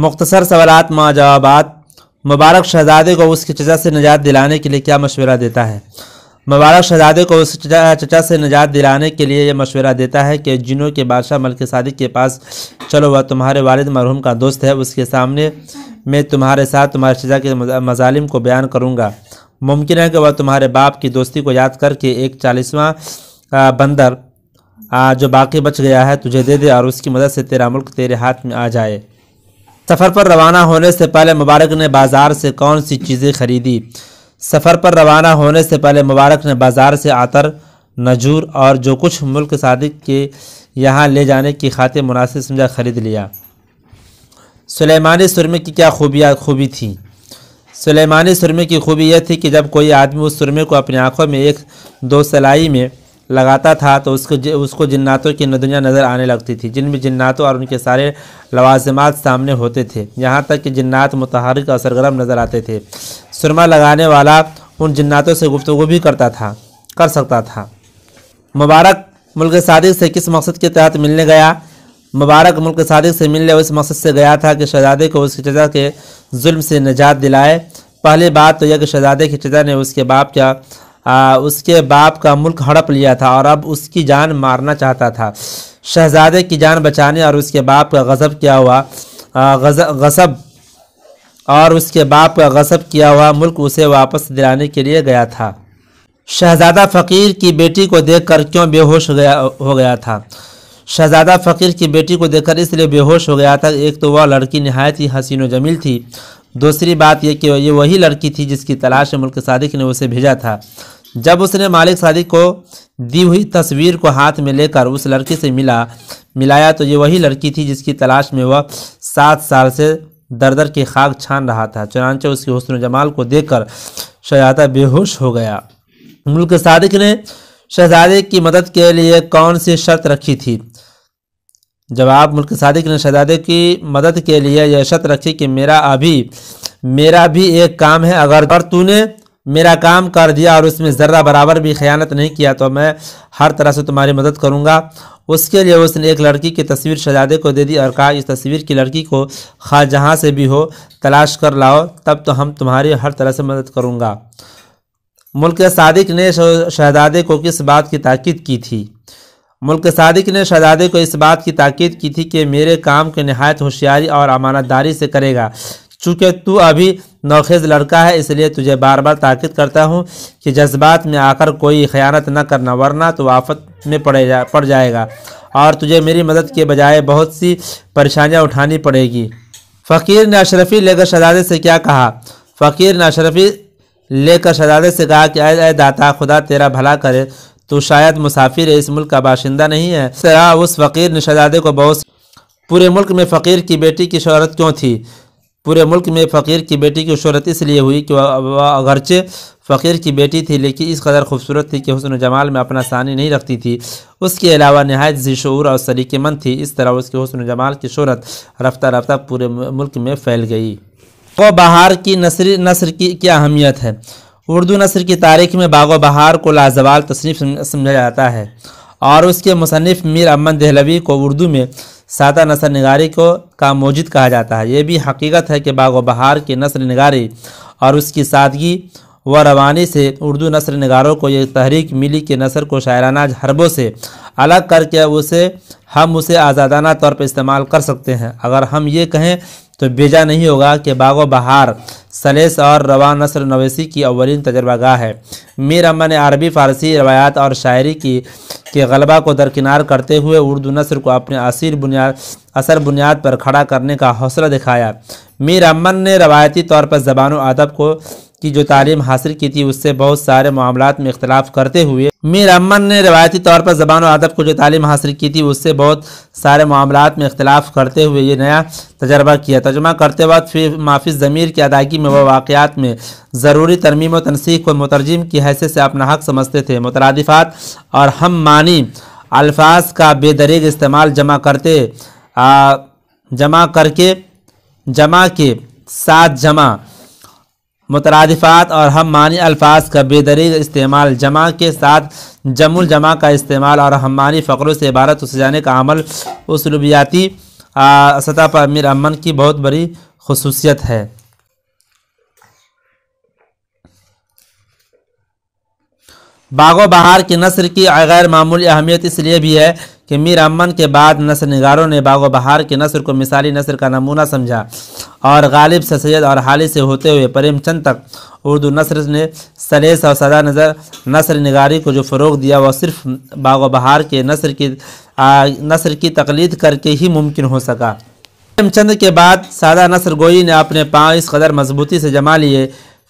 मुख्तसर सवालत जवाब मुबारक शहजादे को उसकी चचा से निजात दिलाने के लिए क्या मशवरा देता है मुबारक शहजादे को उसके चचा, चचा से निजात दिलाने के लिए यह मशवरा देता है कि जिनों के बादशाह मलक सादिक के पास चलो वह तुम्हारे वालद मरहूम का दोस्त है उसके सामने मैं तुम्हारे साथ तुम्हारे चचा के मजालिम को बयान करूँगा मुमकिन है कि वह तुम्हारे बाप की दोस्ती को याद करके एक चालीसवा बंदर जो बाकी बच गया है तुझे दे दे और उसकी मदद से तेरा मुल्क तेरे हाथ में आ जाए सफ़र पर रवाना होने से पहले मुबारक ने बाज़ार से कौन सी चीज़ें खरीदी सफ़र पर रवाना होने से पहले मुबारक ने बाज़ार से आतर नजूर और जो कुछ मुल्क सादिक के यहाँ ले जाने की खातिर मुनासिब समझा खरीद लिया सुलेमानी सुरमे की क्या खूबिया खूबी थी सुलेमानी सुरमे की खूबी यह थी कि जब कोई आदमी उस सुरमे को अपनी आंखों में एक दो सलाई में लगाता था तो उसको ज, उसको जन्नातों की दुनिया नज़र आने लगती थी जिनमें जन्नातों और उनके सारे लवाजमात सामने होते थे यहाँ तक कि जन्नात मतहरक और सरगर्म नज़र आते थे सुरमा लगाने वाला उन जन्नातों से गुफ्तु भी करता था कर सकता था मुबारक मुल्क सदक से किस मकसद के तहत मिलने गया मुबारक मुल्क सदक से मिलने उस मकसद से गया था कि शहजादे को उसकी चजा के जुल्म से निजात दिलाए पहली बात तो यह कि शहजादे की चजा ने उसके बाप का आ, उसके बाप का मुल्क हड़प लिया था और अब उसकी जान मारना चाहता था शहजादे की जान बचाने और उसके बाप का गज़ब किया हुआ गज़ब और उसके बाप का गज़ब किया हुआ मुल्क उसे वापस दिलाने के लिए गया था शहजादा फ़कीर की बेटी को देखकर क्यों बेहोश हो गया हो गया था शहजादा फ़कीर की बेटी को देखकर इसलिए बेहोश हो गया था एक तो वह लड़की नहायत ही हसीन व जमील थी दूसरी बात यह कि ये वही लड़की थी जिसकी तलाश मुल्क सादिक ने उसे भेजा था जब उसने मालिक सादिक को दी हुई तस्वीर को हाथ में लेकर उस लड़की से मिला मिलाया तो ये वही लड़की थी जिसकी तलाश में वह सात साल से दर दर की खाक छान रहा था चुनाचे उसके हसन जमाल को देखकर शहजादा बेहोश हो गया मुल्क सादिक ने शहजादे की मदद के लिए कौन सी शर्त रखी थी जवाब मुल्क सादिक ने शहजादे की मदद के लिए यह शर्त रखी कि मेरा अभी मेरा भी एक काम है अगर तूने मेरा काम कर दिया और उसमें ज़र्रा बराबर भी ख़यानत नहीं किया तो मैं हर तरह से तुम्हारी मदद करूँगा उसके लिए उसने एक लड़की की तस्वीर शहजादे को दे दी और कहा इस तस्वीर की लड़की को खा जहाँ से भी हो तलाश कर लाओ तब तो हम तुम्हारी हर तरह से मदद करूँगा मुल्क सादिक ने शहजादे को किस बात की ताकीद की थी मुल्क सादिक ने शहजादे को इस बात की ताकीद की थी कि मेरे काम के नहायत होशियारी और अमानतदारी से करेगा चूँकि तू अभी नौखेज लड़का है इसलिए तुझे बार बार ताकद करता हूँ कि जज्बात में आकर कोई खयानत न करना वरना तो आफत में पड़े जा पड़ जाएगा और तुझे मेरी मदद के बजाय बहुत सी परेशानियाँ उठानी पड़ेगी फ़कीर ने अशरफी लेकर शहजादे से क्या कहा फ़कीर ने अशरफी लेकर शहजादे से कहा कि अय दाता खुदा तेरा भला करे तो शायद मुसाफिर इस मुल्क का बाशिंदा नहीं है उस फ़कीर ने शहजादे को बहुत पूरे मुल्क में फ़कीर की बेटी की शहरत क्यों थी पूरे मुल्क में फ़कीर की बेटी की शहरत इसलिए हुई कि वह अगरचे फ़कीर की बेटी थी लेकिन इस कदर खूबसूरत थी कि हसन जमाल में अपना सानी नहीं रखती थी उसके अलावा नहायत जीशूर और सलीकेमंद थी इस तरह उसके हसन जमाल की शहरत रफ्तार रफ्तार पूरे मुल्क में फैल गई तो बहार की नसरी नसर की क्या अहमियत है उर्दू नसर की तारीख में बागो बहार को लाजवाल तशरीफ समझा जाता है और उसके मुसनफ़ मीर अमन दहलवी को उर्दू में सादा नसर नगारी को का मौजूद कहा जाता है ये भी हकीकत है कि बाग बहार की नसर नगारी और उसकी सादगी व रवानी से उर्दू नसर नगारों को ये तहरीक मिली कि नसर को शायराना हरबों से अलग करके उसे हम उसे आज़ादाना तौर पर इस्तेमाल कर सकते हैं अगर हम ये कहें तो बेजा नहीं होगा कि बागो बहार सलेस और रवा नसर नवेसी की अवलिन गाह है मीर अमन ने अरबी फ़ारसी रवायात और शायरी की के गलबा को दरकिनार करते हुए उर्दू नसर को अपने असीर बुनियाद असर बुनियाद पर खड़ा करने का हौसला दिखाया मीर अमन ने रवायती तौर पर ज़बान अदब को की जो तालीम हासिल की थी उससे बहुत सारे मामला में इख्तलाफ करते हुए मीर अमन ने रवायती तौर पर ज़बान और अदब को जो तालीम हासिल की थी उससे बहुत सारे मामला में इख्तलाफ करते हुए ये नया तजर्बा किया तर्जमा करते वक्त फिर माफी ज़मीर की अदायगी में वह वाक़ात में ज़रूरी तरमीम व तनसीख को मुतरजम की हैसियत से अपना हक समझते थे मुतरदफ़ात और हम मानी अल्फाज का बेदरीग इस्तेमाल जमा करते आ, जमा करके जमा के साथ जमा मुतरदफ़ात और हम मानी अल्फाज का बेदरी इस्तेमाल जमा के साथ जमुल जमा का इस्तेमाल और हम मानी फ़करों से इबारत उस जाने का अमल उसलूबियाती सतह पर अमीर अमन की बहुत बड़ी खसूसियत है बागो बहार की नसर की गैर मामूली अहमियत इसलिए भी है कि मीर अमन के बाद नसर नगारों ने बाग बहार के नसर को मिसाली नसर का नमूना समझा और गालिब से सैद और हाली से होते हुए प्रेमचंद तक उर्दू नसर ने सलेस और सदा नज़र नसर नगारी को जो फ़रोग दिया वह सिर्फ बाग बहार के नसर की आ, नसर की तकलीद करके ही मुमकिन हो सका प्रेमचंद के बाद सादा नसर गोई ने अपने पाँव इस कदर मजबूती से जमा लिए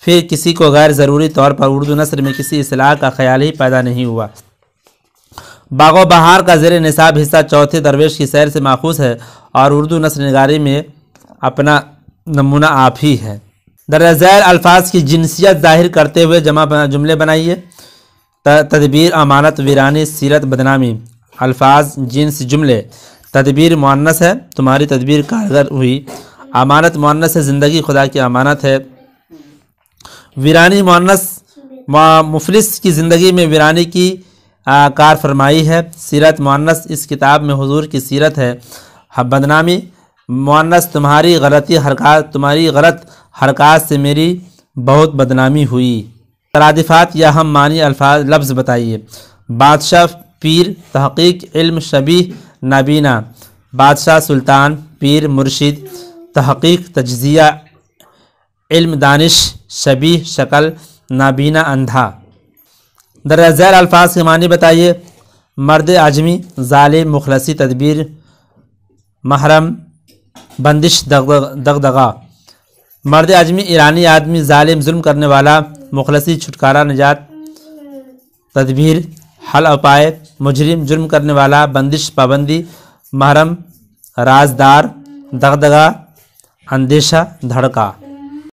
फिर किसी को गैर ज़रूरी तौर पर उर्दू नसर में किसी असलाह का ख्याल ही पैदा नहीं हुआ बागो बहार का जेर निसाब हिस्सा चौथे दरवेश की सैर से माखूस है और उर्दू नसर नगारी में अपना नमूना आप ही है दरअसल अल्फाज की जिनसियत जाहिर करते हुए जमा बना, जुमले बनाइए तदबीर अमानत वीरानी सीरत बदनामी अल्फाज जिन्स जुमले तदबीर मानस है तुम्हारी तदबीर कारगर हुई अमानत मानस है ज़िंदगी खुदा की अमानत है वीरानी मुन्नस मुफलिस की ज़िंदगी में वीरानी की कार फरमाई है सीरत मुनस इस किताब में हुजूर की सीरत है हाँ, बदनामी मुनस तुम्हारी गलती हरकत तुम्हारी गलत हरकत से मेरी बहुत बदनामी हुई तरादिफात या हम मानी अल्फाज लफ्ज़ बताइए बादशाह पीर तहकीक इल्म शबी नाबीना बादशाह सुल्तान पीर मुर्शिद तहकीक तजिया इल्म दानिश शबी शक्ल नाबीना अंधा दर जैर अल्फाज के मानी बताइए मर्द आजमी ालिम मुखलसी तदबीर महरम बंदिश दगदगा मर्द आजमी ईरानी आदमी ालिम जुल्म करने वाला मुखलसी छुटकारा निजात तदबीर हल उपाय मुजरिम जुर्म करने वाला बंदिश पाबंदी महरम राजदार दगदगा अंदेशा धड़का